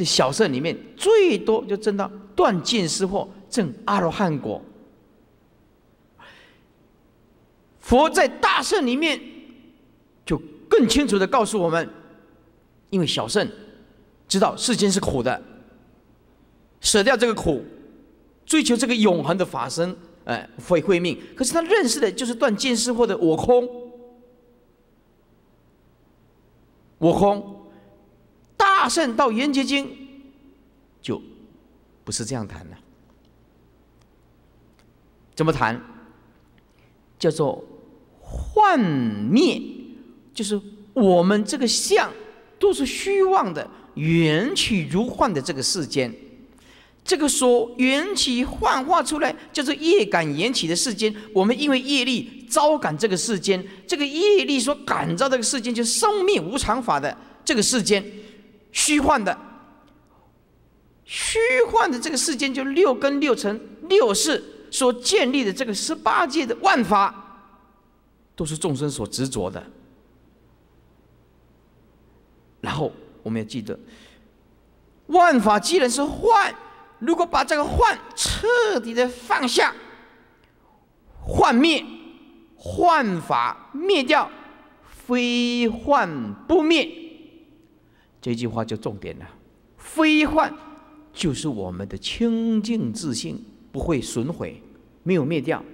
这小圣里面最多就证到断见思惑，证阿罗汉果。佛在大圣里面就更清楚的告诉我们：，因为小圣知道世间是苦的，舍掉这个苦，追求这个永恒的法身，哎，会会命。可是他认识的就是断见思惑的我空，我空。大圣到圆觉经，就不是这样谈了。怎么谈？叫做幻灭，就是我们这个相都是虚妄的，缘起如幻的这个世间。这个说缘起幻化出来，叫做业感缘起的世间。我们因为业力招感这个世间，这个业力所感召的这个世间，就生灭无常法的这个世间。虚幻的，虚幻的这个世间，就六根、六尘、六识所建立的这个十八界的万法，都是众生所执着的。然后我们要记得，万法既然是幻，如果把这个幻彻底的放下，幻灭，幻法灭掉，非幻不灭。这句话就重点了，非幻就是我们的清净自性不会损毁，没有灭掉，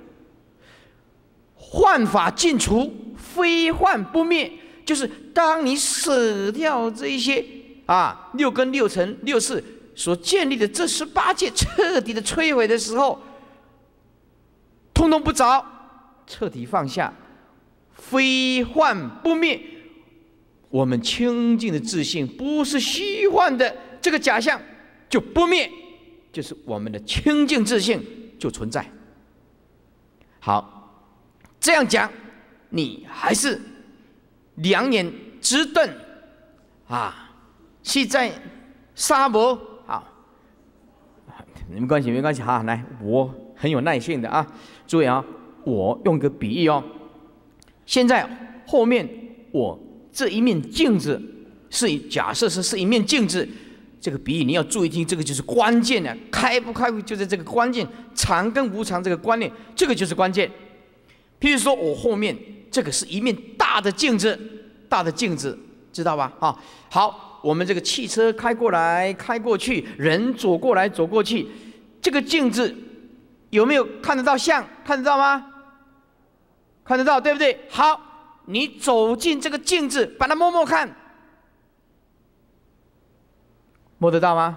幻法尽除，非幻不灭，就是当你舍掉这一些啊六根、六尘、六识所建立的这十八界彻底的摧毁的时候，通通不着，彻底放下，非幻不灭。我们清净的自信不是虚幻的这个假象就不灭，就是我们的清净自信就存在。好，这样讲你还是两眼直瞪啊？是在沙漠啊？没关系，没关系，哈，来，我很有耐性的啊。注意啊，我用个比喻哦。现在后面我。这一面镜子是假设是是一面镜子，这个比喻你要注意听，这个就是关键的，开不开就在这个关键，常跟无常这个观念，这个就是关键。譬如说我后面这个是一面大的镜子，大的镜子，知道吧？啊，好，我们这个汽车开过来，开过去，人走过来，走过去，这个镜子有没有看得到像？看得到吗？看得到，对不对？好。你走进这个镜子，把它摸摸看，摸得到吗？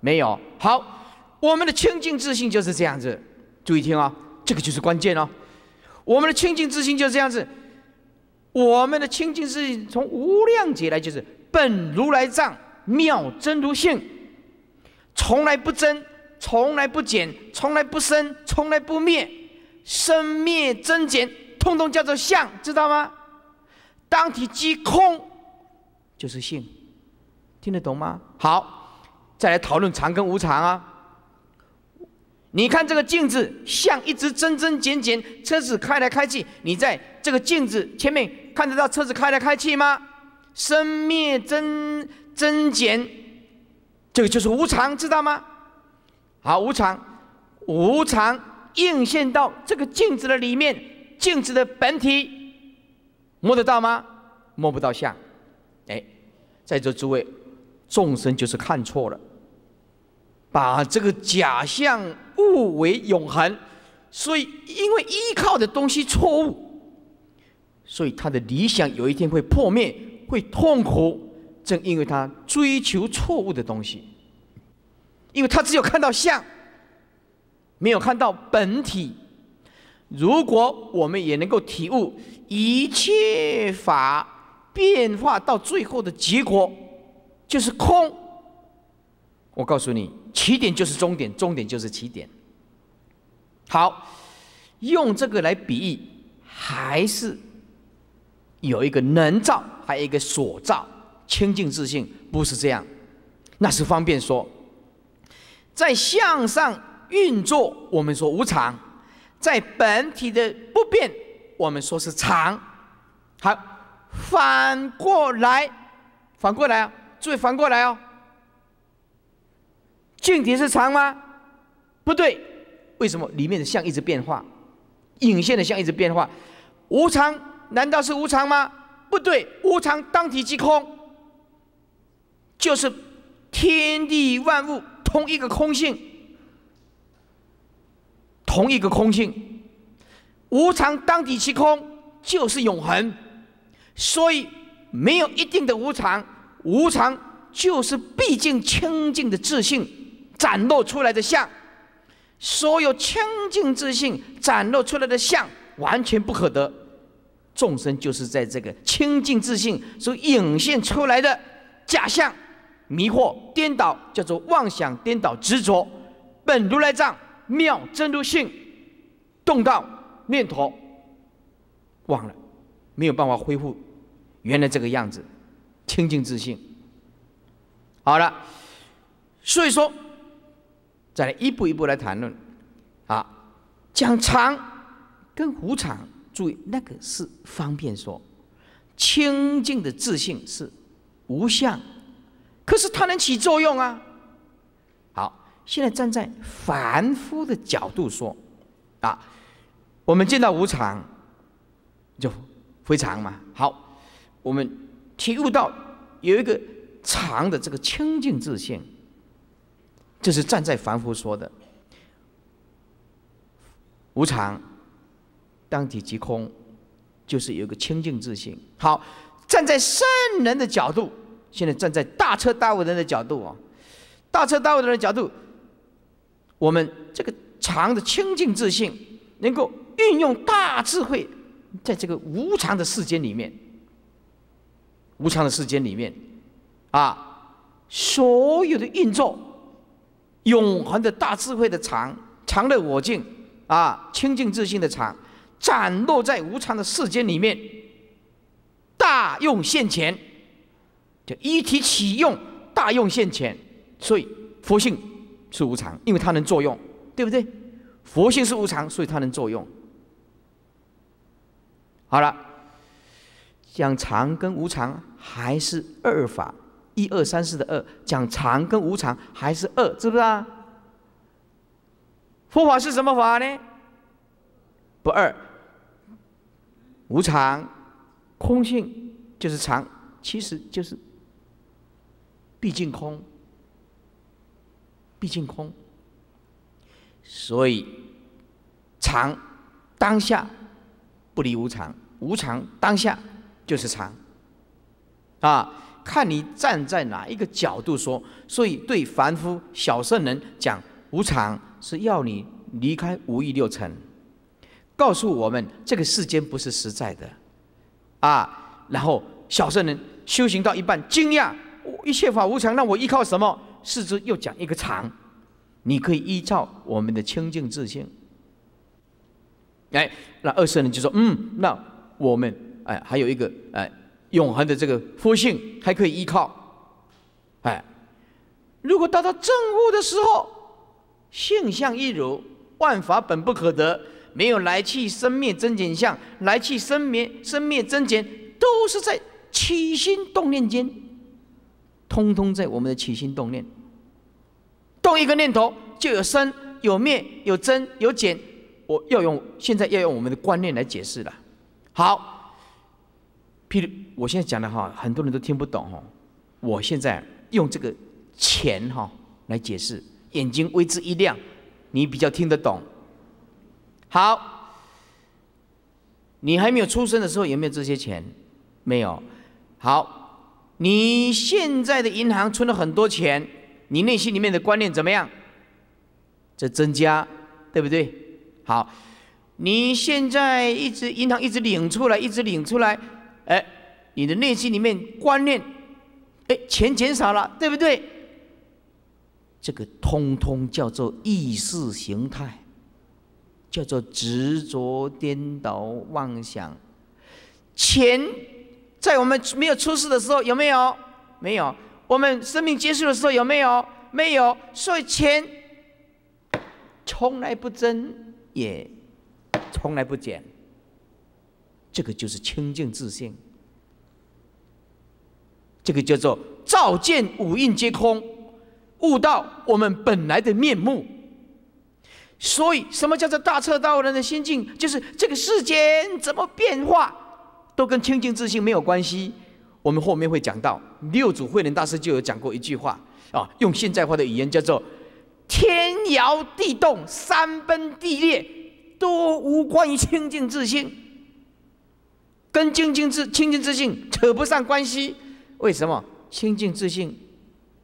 没有。好，我们的清净自信就是这样子。注意听啊，这个就是关键哦。我们的清净自信就是这样子。我们的清净自信从无量劫来，就是本如来藏，妙真如性，从来不增，从来不减，从来不生，从来不灭，生灭增减，通通叫做相，知道吗？当体即空，就是性，听得懂吗？好，再来讨论常跟无常啊。你看这个镜子，像一直增增减减，车子开来开去，你在这个镜子前面看得到车子开来开去吗？生灭增增减，这个就是无常，知道吗？好，无常，无常映现到这个镜子的里面，镜子的本体。摸得到吗？摸不到相。哎，在座诸位，众生就是看错了，把这个假象误为永恒，所以因为依靠的东西错误，所以他的理想有一天会破灭，会痛苦。正因为他追求错误的东西，因为他只有看到相，没有看到本体。如果我们也能够体悟一切法变化到最后的结果就是空，我告诉你，起点就是终点，终点就是起点。好，用这个来比喻，还是有一个能造，还有一个所造，清净自信不是这样，那是方便说，在向上运作，我们说无常。在本体的不变，我们说是常。好，反过来，反过来啊，注意反过来哦。净体是常吗？不对，为什么里面的像一直变化，影现的像一直变化？无常难道是无常吗？不对，无常当体即空，就是天地万物同一个空性。同一个空性，无常当体其空就是永恒，所以没有一定的无常，无常就是毕竟清净的自信展露出来的相，所有清净自信展露出来的相完全不可得，众生就是在这个清净自信所引现出来的假象，迷惑颠倒，叫做妄想颠倒执着，本如来藏。妙真如性动到念头，忘了，没有办法恢复原来这个样子清净自信。好了，所以说，再来一步一步来谈论，啊，讲长跟无常，注意那个是方便说，清净的自信是无相，可是它能起作用啊。现在站在凡夫的角度说，啊，我们见到无常，就非常嘛。好，我们体悟到有一个常的这个清净自性，这是站在凡夫说的。无常，当体即空，就是有一个清净自性。好，站在圣人的角度，现在站在大彻大悟人的角度啊，大彻大悟的人角度。我们这个常的清净自信，能够运用大智慧，在这个无常的世间里面，无常的世间里面，啊，所有的运作，永恒的大智慧的常常的我净啊，清净自信的常展落在无常的世间里面，大用现前，就一体启用，大用现前，所以佛性。是无常，因为它能作用，对不对？佛性是无常，所以它能作用。好了，讲常跟无常还是二法，一二三四的二。讲常跟无常还是二，知不知道？佛法是什么法呢？不二，无常，空性就是常，其实就是毕竟空。毕竟空，所以常当下不离无常，无常当下就是常，啊，看你站在哪一个角度说。所以对凡夫小圣人讲无常是要你离开五欲六尘，告诉我们这个世间不是实在的，啊，然后小圣人修行到一半，惊讶一切法无常，那我依靠什么？四肢又讲一个长，你可以依照我们的清净自性。哎，那二圣人就说：“嗯，那我们哎还有一个哎永恒的这个佛性还可以依靠。”哎，如果达到正悟的时候，性相一如，万法本不可得，没有来去生灭真减相，来去生灭生灭真减都是在起心动念间。通通在我们的起心动念，动一个念头就有生有灭有增有减。我要用现在要用我们的观念来解释了。好，譬如我现在讲的哈，很多人都听不懂哦。我现在用这个钱哈来解释，眼睛为之一亮，你比较听得懂。好，你还没有出生的时候有没有这些钱？没有。好。你现在的银行存了很多钱，你内心里面的观念怎么样？在增加，对不对？好，你现在一直银行一直领出来，一直领出来，哎，你的内心里面观念，哎，钱减少了，对不对？这个通通叫做意识形态，叫做执着、颠倒、妄想，钱。在我们没有出世的时候，有没有？没有。我们生命结束的时候，有没有？没有。所以钱从来不增，也从来不减。这个就是清净自信。这个叫做照见五蕴皆空，悟到我们本来的面目。所以，什么叫做大彻大悟人的心境？就是这个世间怎么变化？都跟清净自信没有关系，我们后面会讲到，六祖慧能大师就有讲过一句话，啊，用现在化的语言叫做“天摇地动，山崩地裂”，都无关于清净自信，跟清净自清净自信扯不上关系。为什么？清净自信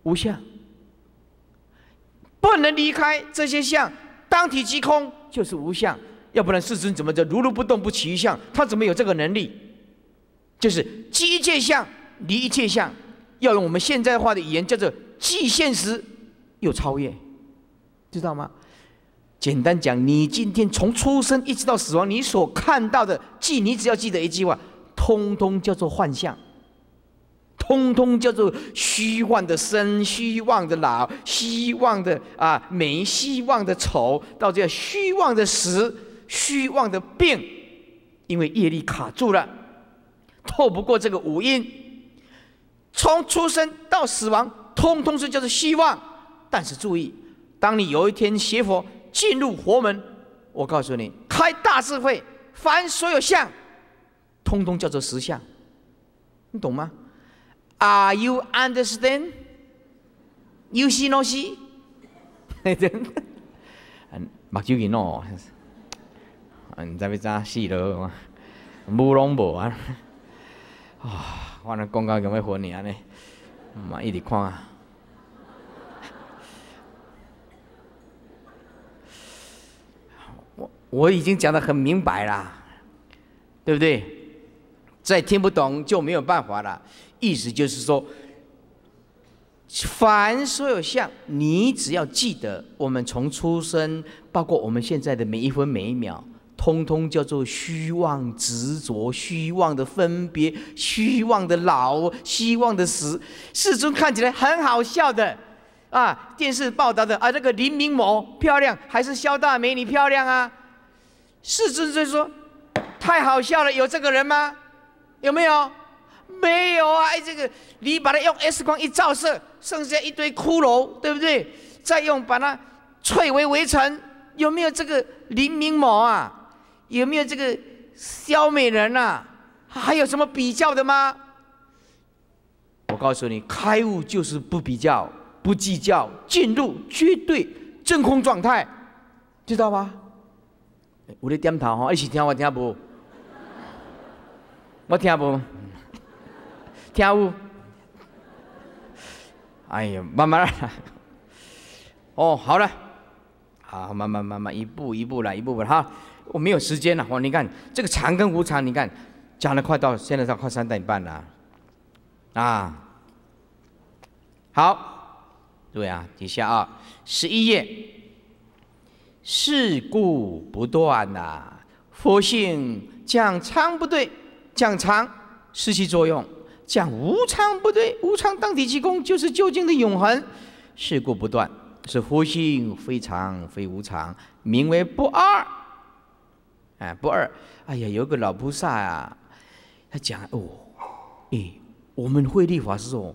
无相，不能离开这些相，当体即空就是无相，要不然世尊怎么着如如不动不起一相，他怎么有这个能力？就是一切相离一切相，要用我们现在话的语言叫做既现实又超越，知道吗？简单讲，你今天从出生一直到死亡，你所看到的，记你只要记得一句话，通通叫做幻象，通通叫做虚幻的生、虚妄的老、虚妄的啊没希望的丑，到这虚妄的死、虚妄的病，因为业力卡住了。透不过这个五音。从出生到死亡，通通是就是希望。但是注意，当你有一天学佛进入佛门，我告诉你，开大智慧，凡所有相，通通叫做实相。你懂吗？Are you understand？You s 有些那些，哎真，嗯，目睭紧喏，嗯，再别抓细了，无用无啊。啊，我那公交没要过年嘞，唔好一思，看啊。我我已经讲的很明白啦，对不对？再听不懂就没有办法了。意思就是说，凡所有相，你只要记得，我们从出生，包括我们现在的每一分每一秒。通通叫做虚妄执着，虚妄的分别，虚妄的老，希望的死。世尊看起来很好笑的，啊，电视报道的啊，这个林明某漂亮，还是肖大美女漂亮啊？世尊就说，太好笑了，有这个人吗？有没有？没有啊！哎，这个你把它用 X 光一照射，剩下一堆骷髅，对不对？再用把它摧为围城，有没有这个林明某啊？有没有这个肖美人呐？还有什么比较的吗？我告诉你，开悟就是不比较、不计较，进入绝对真空状态，知道吗？有得点头哦，一起听我听不？我听不？听不？哎呀，慢慢来。哦，好了，好，慢慢慢慢一步一步来，一步步哈。我没有时间了，我你看这个常跟无常，你看讲了快到，现在到快三点半了，啊，好，对啊，底下啊，十一页，事故不断呐，佛性讲常不对，讲常是其作用，讲无常不对，无常当体即空就是究竟的永恒，事故不断是佛性，非常非无常，名为不二。哎，不二，哎呀，有个老菩萨啊，他讲哦，哎，我们慧立法师哦，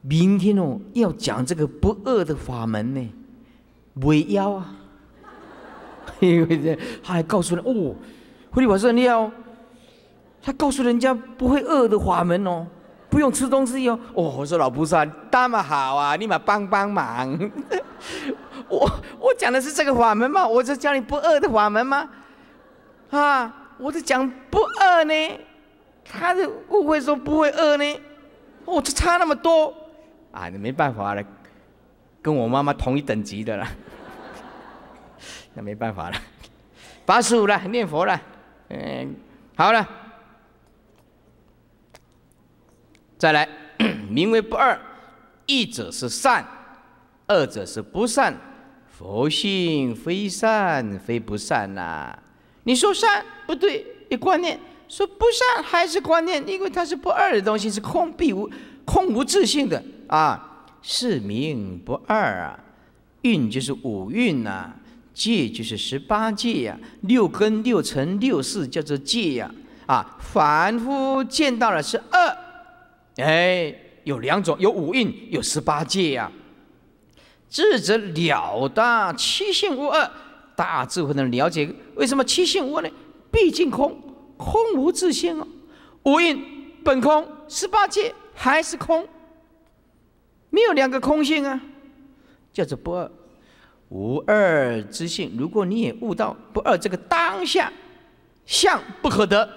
明天哦要讲这个不二的法门呢，不妖啊，因为这他还告诉了哦，慧立法师你要，他告诉人家不会饿的法门哦，不用吃东西哦，哦，我说老菩萨那么好啊，你买帮帮忙，我我讲的是这个法门吗？我是教你不二的法门吗？啊！我是讲不饿呢，他误会说不会饿呢，我就差那么多。啊，你没办法了，跟我妈妈同一等级的了，那没办法了，十五了，念佛了，嗯，好了，再来，名为不二，一者是善，二者是不善，佛性非善非不善呐。你说善不对，一观念；说不善还是观念，因为它是不二的东西，是空必无、空无自性的啊。是名不二啊。运就是五运呐，戒就是十八戒呀。六根、六尘、六事叫做戒呀。啊，凡夫见到了是二，哎，有两种，有五运，有十八戒呀。智者了达七性无二。大智慧的人了解为什么七性窝呢？毕竟空，空无自性哦。无印本空，十八界还是空，没有两个空性啊，叫做不二，无二之性。如果你也悟到不二这个当下，相不可得，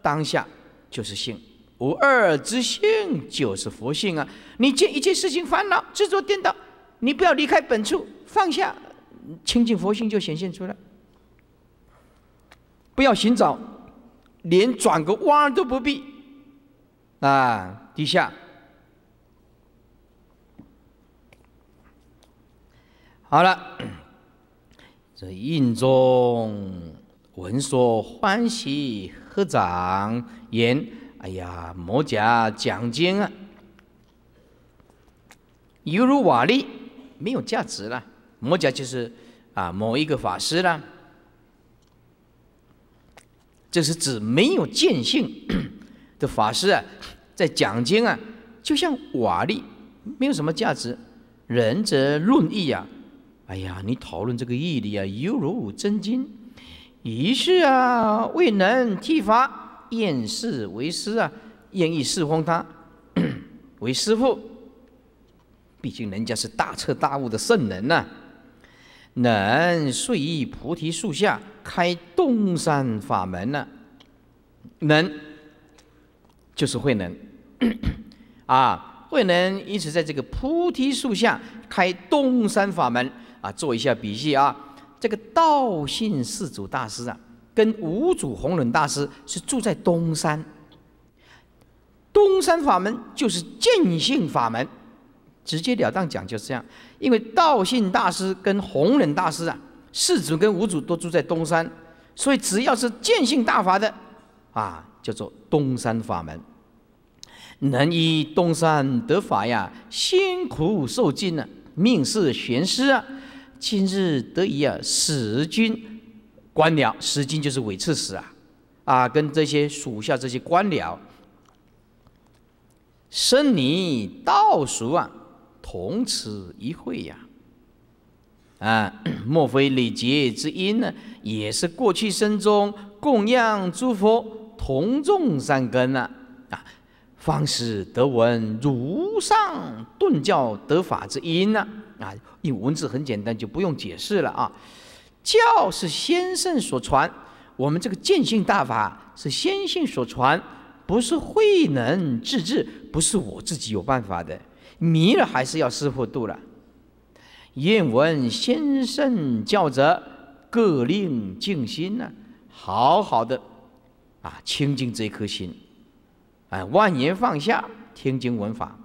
当下就是性，无二之性就是佛性啊。你见一件事情烦恼执着颠倒，你不要离开本处放下。清净佛性就显现出来，不要寻找，连转个弯都不必啊！底下好了，这印中闻说欢喜，合掌言：“哎呀，摩甲奖金啊，犹如瓦砾，没有价值了。”摩家就是啊，某一个法师啦，这是指没有见性 的法师啊，在讲经啊，就像瓦砾，没有什么价值。仁则论义啊，哎呀，你讨论这个义理啊，犹如真金。于是啊，未能剃发，厌世为师啊，愿意侍奉他 为师父。毕竟人家是大彻大悟的圣人呐。能睡于菩提树下，开东山法门呢？能就是慧能 啊！慧能因此在这个菩提树下开东山法门啊，做一下笔记啊。这个道信四祖大师啊，跟五祖弘忍大师是住在东山，东山法门就是见性法门。直截了当讲就是这样，因为道信大师跟弘忍大师啊，四祖跟五祖都住在东山，所以只要是见性大法的，啊，叫做东山法门，能依东山得法呀，先苦受尽了，命是悬丝啊，今日得以啊使君官僚，使君就是伪刺史啊，啊，跟这些属下这些官僚，生你道俗啊。同此一会呀，啊，莫非礼节之因呢？也是过去生中供养诸佛，同种善根呢？啊，方是得闻如上顿教得法之因呢？啊，因文字很简单，就不用解释了啊。教是先圣所传，我们这个见性大法是先性所传，不是慧能自治，不是我自己有办法的。迷了还是要师傅渡了。愿闻先生教者，各令静心呐，好好的啊清净这一颗心，哎万言放下，听经闻法，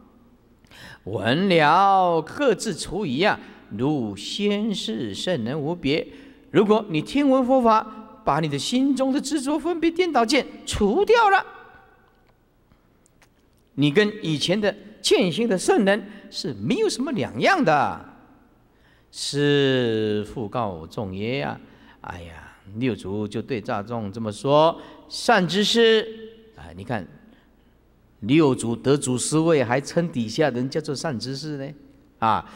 闻了各自除疑啊，如先世圣人无别。如果你听闻佛法，把你的心中的执着分别颠倒见除掉了，你跟以前的。践行的圣人是没有什么两样的。师父告众曰：“呀，哎呀，六祖就对大众这么说：善知识啊，你看，六祖得祖师位，还称底下人叫做善知识呢。啊，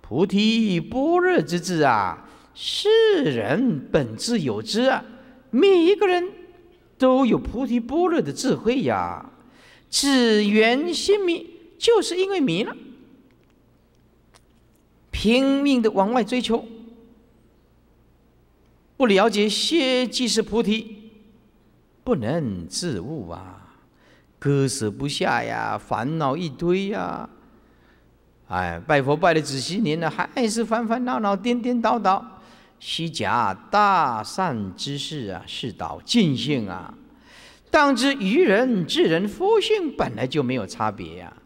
菩提般若之智啊，世人本自有之，每一个人都有菩提般若的智慧呀。只缘心明，就是因为迷了，拼命的往外追求，不了解“歇即是菩提”，不能自悟啊，割舍不下呀，烦恼一堆呀，哎，拜佛拜了几十年了，还是烦烦恼恼、颠颠倒倒，虚假大善之事啊，是道尽性啊，当知愚人智人佛性本来就没有差别呀。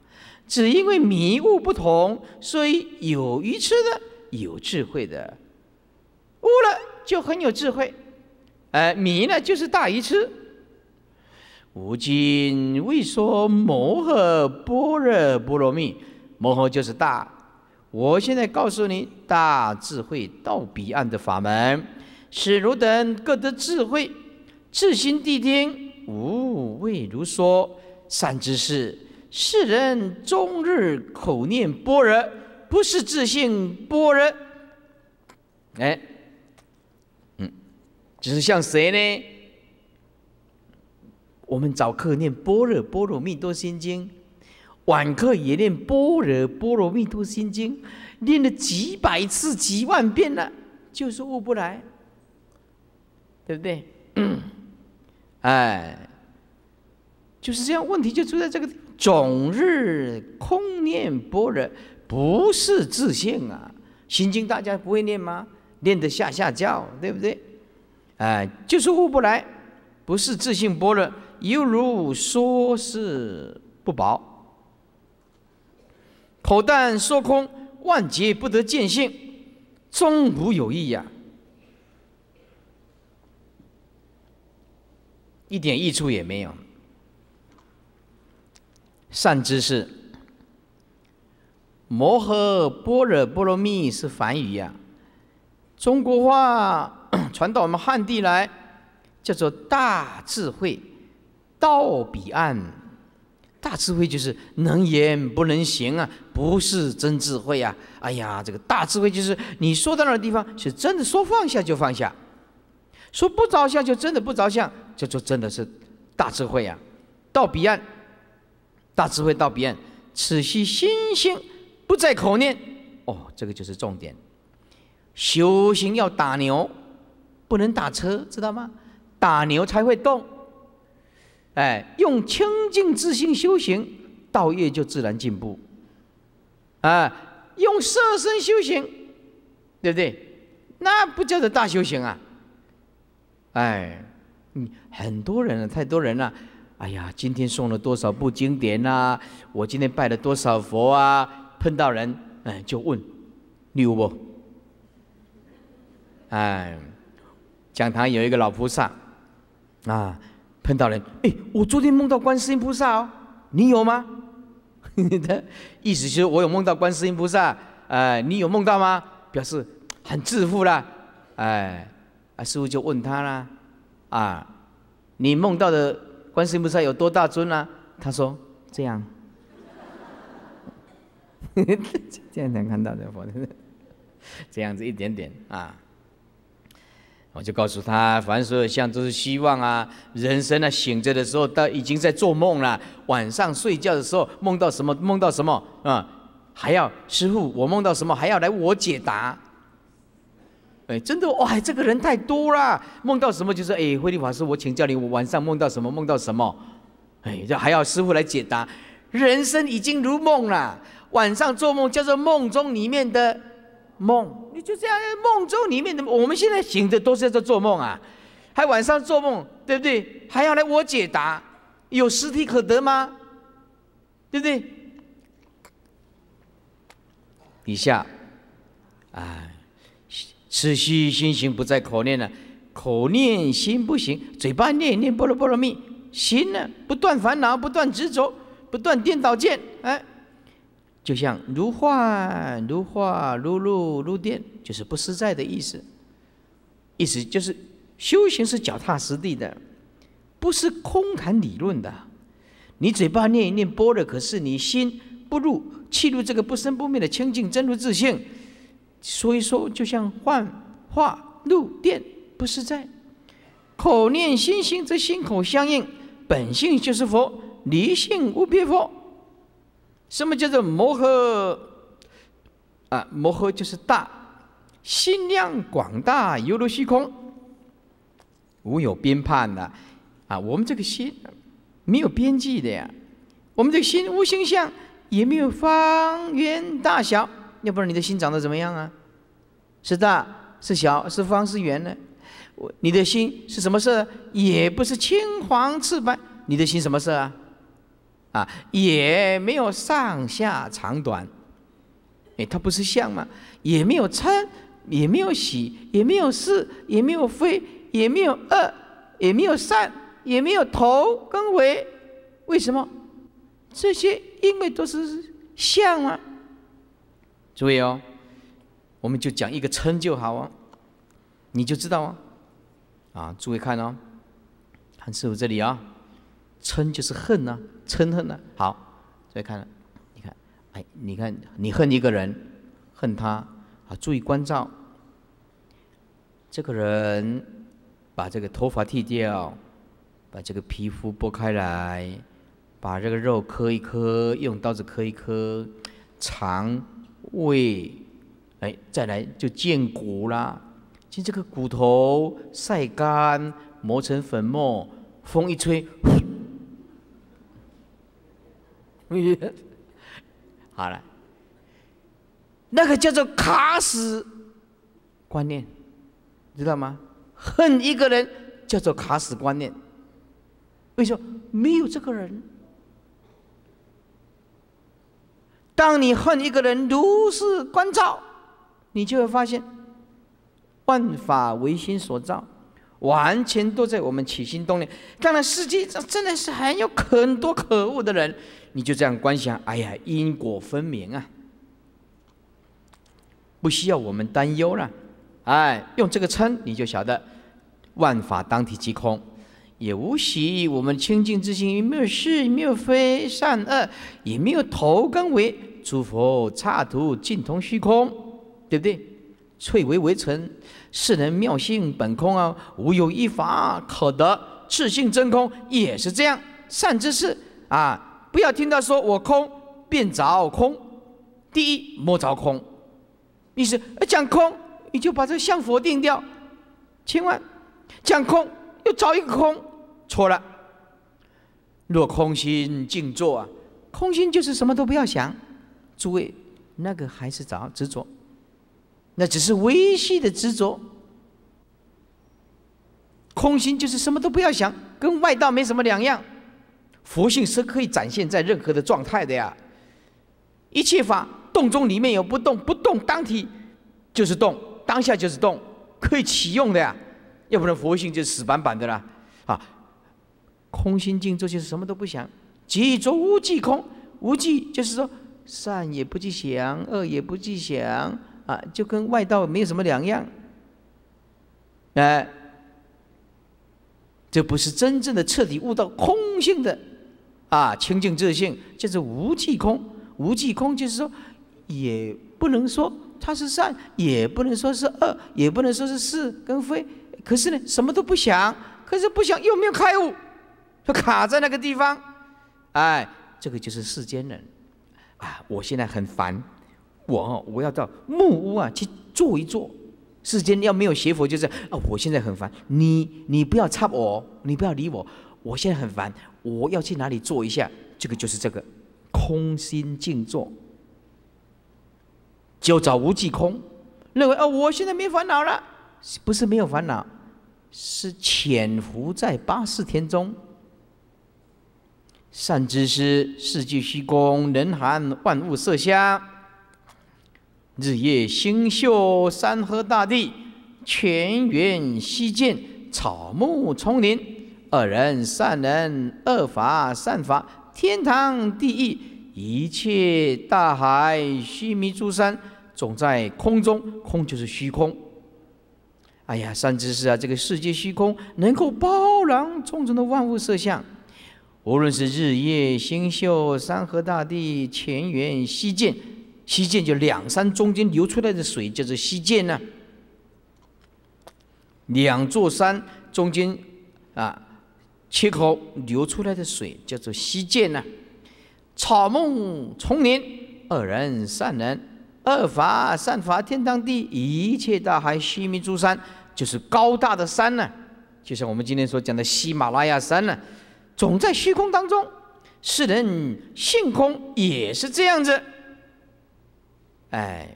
只因为迷悟不同，所以有愚痴的，有智慧的。悟了就很有智慧，呃、迷呢就是大愚痴。吾今为说摩诃般若波罗蜜，摩诃就是大。我现在告诉你大智慧到彼岸的法门，使汝等各得智慧。智心地听，吾未如说，善知识。世人终日口念般若，不是自性般若。哎，嗯，只是像谁呢？我们早课念般若波罗蜜多心经，晚课也念般若波罗蜜多心经，念了几百次、几万遍了，就是悟不来，对不对？哎，就是这样，问题就出在这个。总日空念般若，不是自信啊！心经大家不会念吗？念得下下教，对不对？哎，就是悟不来，不是自信般若，犹如说是不薄，口但说空，万劫不得见性，终无有益呀，一点益处也没有。善知识，摩诃般若波罗蜜是梵语呀，中国话传到我们汉地来，叫做大智慧，道彼岸。大智慧就是能言不能行啊，不是真智慧啊。哎呀，这个大智慧就是你说到那个地方，是真的说放下就放下，说不着相就真的不着相，这就真的是大智慧呀，到彼岸。大智慧到彼岸，此系心性，不在口念。哦，这个就是重点。修行要打牛，不能打车，知道吗？打牛才会动。哎，用清净之心修行，道业就自然进步。啊，用色身修行，对不对？那不叫做大修行啊。哎，你很多人了，太多人了。哎呀，今天送了多少部经典呐？我今天拜了多少佛啊？碰到人，哎，就问，你有不？哎，讲堂有一个老菩萨，啊，碰到人，哎，我昨天梦到观世音菩萨哦，你有吗？意思就是我有梦到观世音菩萨，哎，你有梦到吗？表示很自负啦，哎，啊，师傅就问他啦，啊，你梦到的？观世音菩萨有多大尊啊？他说这样，这样能看到的佛，这样子一点点啊。我就告诉他，凡所有相都是希望啊。人生啊，醒着的时候，到已经在做梦了。晚上睡觉的时候，梦到什么？梦到什么啊？还要师傅，我梦到什么？还要来我解答。哎，真的哇，这个人太多啦！梦到什么就是哎，慧丽法师，我请教你，我晚上梦到什么，梦到什么，哎，这还要师傅来解答？人生已经如梦了，晚上做梦叫做梦中里面的梦，你就这样梦中里面的。我们现在醒的都是在做梦啊，还晚上做梦，对不对？还要来我解答？有实体可得吗？对不对？以下，啊。持续心行不再口念了，口念心不行，嘴巴念一念“波罗波罗蜜”，心呢不断烦恼、不断执着、不断颠倒见，哎，就像如幻、如化、如露、如电，就是不实在的意思。意思就是，修行是脚踏实地的，不是空谈理论的。你嘴巴念一念“波罗”，可是你心不入，弃入这个不生不灭的清净真如自性。所以说，就像幻化入电，不实在。口念心心，则心口相应。本性就是佛，离性无边佛。什么叫做摩诃？啊，摩诃就是大，心量广大，犹如虚空，无有边畔的。啊，我们这个心没有边际的呀。我们这个心无形象，也没有方圆大小。要不然你的心长得怎么样啊？是大是小是方是圆呢？我你的心是什么色？也不是青黄赤白，你的心什么色啊？啊，也没有上下长短，哎，它不是相吗？也没有嗔，也没有喜，也没有是，也没有非，也没有恶，也没有善，也没有头跟尾，为什么？这些因为都是相吗？注意哦，我们就讲一个嗔就好哦，你就知道哦。啊，注意看哦，看师傅这里啊，嗔就是恨呐，嗔恨呐。好，再看，你看，哎，你看你恨一个人，恨他啊，注意关照。这个人把这个头发剃掉，把这个皮肤剥开来，把这个肉磕一磕，用刀子磕一磕，肠。胃，哎，再来就见骨啦。见这个骨头晒干磨成粉末，风一吹，好了，那个叫做卡死观念，知道吗？恨一个人叫做卡死观念。为什么没有这个人？当你恨一个人，如是观照，你就会发现，万法唯心所造，完全都在我们起心动念。当然，世界上真的是还有很多可恶的人，你就这样观想，哎呀，因果分明啊，不需要我们担忧了。哎，用这个称，你就晓得，万法当体即空。也无喜，我们清净之心也没有是，没有非善恶，也没有头跟尾，诸佛差土尽同虚空，对不对？翠微微尘，世人妙性本空啊，无有一法可得，自性真空也是这样。善知识啊，不要听到说我空，便着空。第一莫着空，意思讲空，你就把这个相否定掉，千万讲空。又找一个空，错了。若空心静坐啊，空心就是什么都不要想。诸位，那个还是找执着，那只是微细的执着。空心就是什么都不要想，跟外道没什么两样。佛性是可以展现在任何的状态的呀。一切法动中里面有不动，不动当体就是动，当下就是动，可以启用的呀。要不然佛性就死板板的了，啊，空心静坐就是什么都不想，即着无即空，无即就是说善也不去想，恶也不去想，啊，就跟外道没有什么两样，哎，这不是真正的彻底悟到空性的，啊，清净自性就是无即空，无即空就是说也不能说它是善，也不能说是恶，也不能说是是跟非。可是呢，什么都不想，可是不想又没有开悟，就卡在那个地方。哎，这个就是世间人。啊，我现在很烦，我我要到木屋啊去坐一坐。世间要没有邪佛，就是啊，我现在很烦，你你不要插我，你不要理我，我现在很烦，我要去哪里坐一下？这个就是这个，空心静坐，就找无际空，认为啊，我现在没烦恼了，不是没有烦恼。是潜伏在八识天中。善知识，世界虚空人含万物色香，日月星宿、山河大地、泉源溪涧、草木丛林，二人善人、恶法善法、天堂地狱、一切大海、须弥诸山，总在空中，空就是虚空。哎呀，甚至是啊，这个世界虚空能够包容众生的万物色相，无论是日夜星宿、山河大地、前缘溪涧，溪涧就两山中间流出来的水叫做溪涧呐。两座山中间啊，切口流出来的水叫做溪涧呐。草木丛林，二人、三人。二法善法，天堂地一切大海，须弥诸山，就是高大的山呢，就像我们今天所讲的喜马拉雅山呢，总在虚空当中，世人性空也是这样子。哎，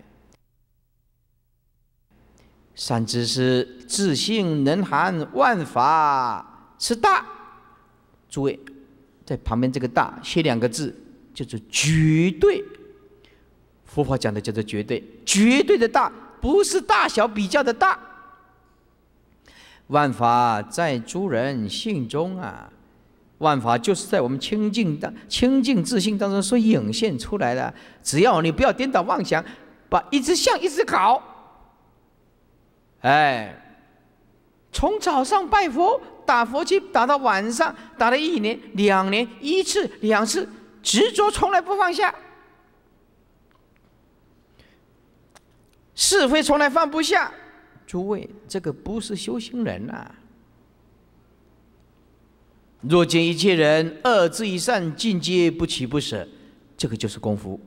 善知识，自性能含万法，是大。诸位，在旁边这个大写两个字，就是绝对。佛法讲的叫做绝对，绝对的大，不是大小比较的大。万法在诸人心中啊，万法就是在我们清净的清净自信当中所涌现出来的。只要你不要颠倒妄想，把一直向一直搞，哎，从早上拜佛打佛七打到晚上，打了一年两年，一次两次，执着从来不放下。是非从来放不下，诸位，这个不是修行人呐。若见一切人二字以上，尽皆不取不舍，这个就是功夫。